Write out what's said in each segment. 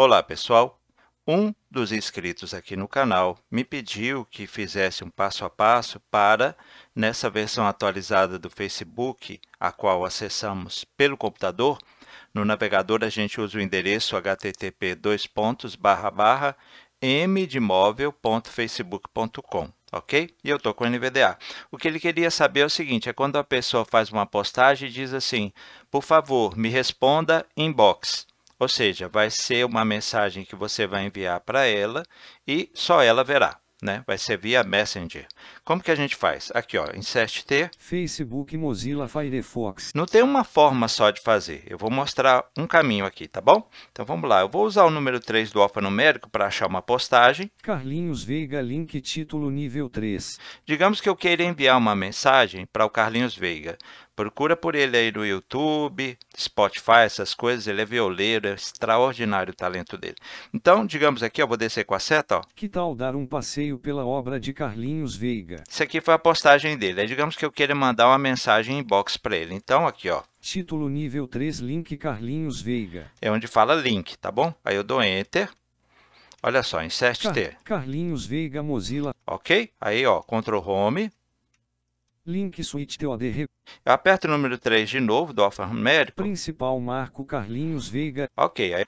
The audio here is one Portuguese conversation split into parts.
Olá, pessoal! Um dos inscritos aqui no canal me pediu que fizesse um passo a passo para, nessa versão atualizada do Facebook, a qual acessamos pelo computador, no navegador a gente usa o endereço http mdemóvel.facebook.com ok? E eu estou com o NVDA. O que ele queria saber é o seguinte, é quando a pessoa faz uma postagem e diz assim, por favor, me responda inbox. Ou seja, vai ser uma mensagem que você vai enviar para ela e só ela verá né? Vai ser via Messenger. Como que a gente faz? Aqui, ó, insert T. Facebook, Mozilla, Firefox. Não tem uma forma só de fazer. Eu vou mostrar um caminho aqui, tá bom? Então, vamos lá. Eu vou usar o número 3 do alfanumérico para achar uma postagem. Carlinhos Veiga, link título nível 3. Digamos que eu queira enviar uma mensagem para o Carlinhos Veiga. Procura por ele aí no YouTube, Spotify, essas coisas. Ele é violeiro, é extraordinário o talento dele. Então, digamos aqui, eu vou descer com a seta. Ó. Que tal dar um passeio? veio pela obra de Carlinhos Veiga. Isso aqui foi a postagem dele. Aí digamos que eu queira mandar uma mensagem em inbox para ele. Então, aqui, ó. Título nível 3, link Carlinhos Veiga. É onde fala link, tá bom? Aí eu dou Enter. Olha só, insert Car T. Carlinhos Veiga Mozilla. Ok? Aí, ó, Ctrl Home. Link Switch TOD. Eu aperto o número 3 de novo do alfanumérico. Principal Marco Carlinhos Veiga. Ok, aí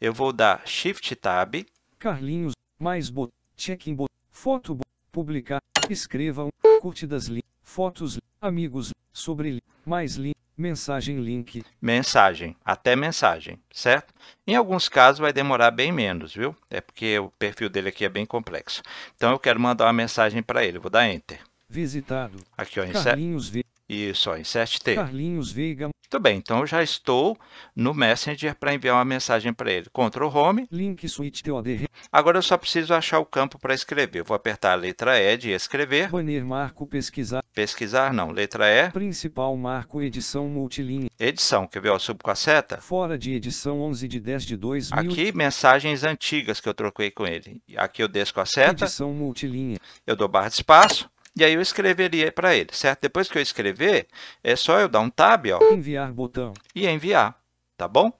eu vou dar Shift Tab. Carlinhos, mais botão check-in, foto, publicar, escrevam, curtidas, li, fotos, amigos, sobre, li, mais li, mensagem, link. Mensagem, até mensagem, certo? Em alguns casos vai demorar bem menos, viu? É porque o perfil dele aqui é bem complexo. Então eu quero mandar uma mensagem para ele, vou dar enter. Visitado. Aqui, ó, Carlinhos e só em 7T. Carlinhos Veiga. Muito bem, então eu já estou no Messenger para enviar uma mensagem para ele. Ctrl Home. Link Switch TODR. Agora eu só preciso achar o campo para escrever. vou apertar a letra E de escrever. Banner Marco Pesquisar. Pesquisar não, letra E. Principal Marco Edição Multilinha. Edição, quer ver? Eu subo com a seta. Fora de edição 11 de 10 de 2 mil. Aqui mensagens antigas que eu troquei com ele. Aqui eu desço com a seta. Edição Multilinha. Eu dou barra de espaço. E aí eu escreveria para ele, certo? Depois que eu escrever, é só eu dar um tab, ó, enviar botão e enviar, tá bom?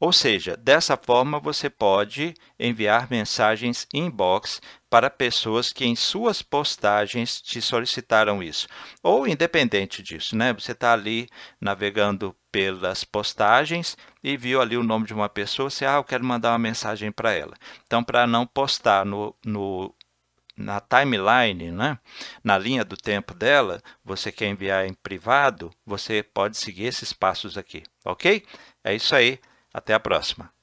Ou seja, dessa forma você pode enviar mensagens inbox para pessoas que em suas postagens te solicitaram isso. Ou independente disso, né? Você está ali navegando pelas postagens e viu ali o nome de uma pessoa, você, ah, eu quero mandar uma mensagem para ela. Então, para não postar no, no na timeline, né? na linha do tempo dela, você quer enviar em privado, você pode seguir esses passos aqui, ok? É isso aí, até a próxima.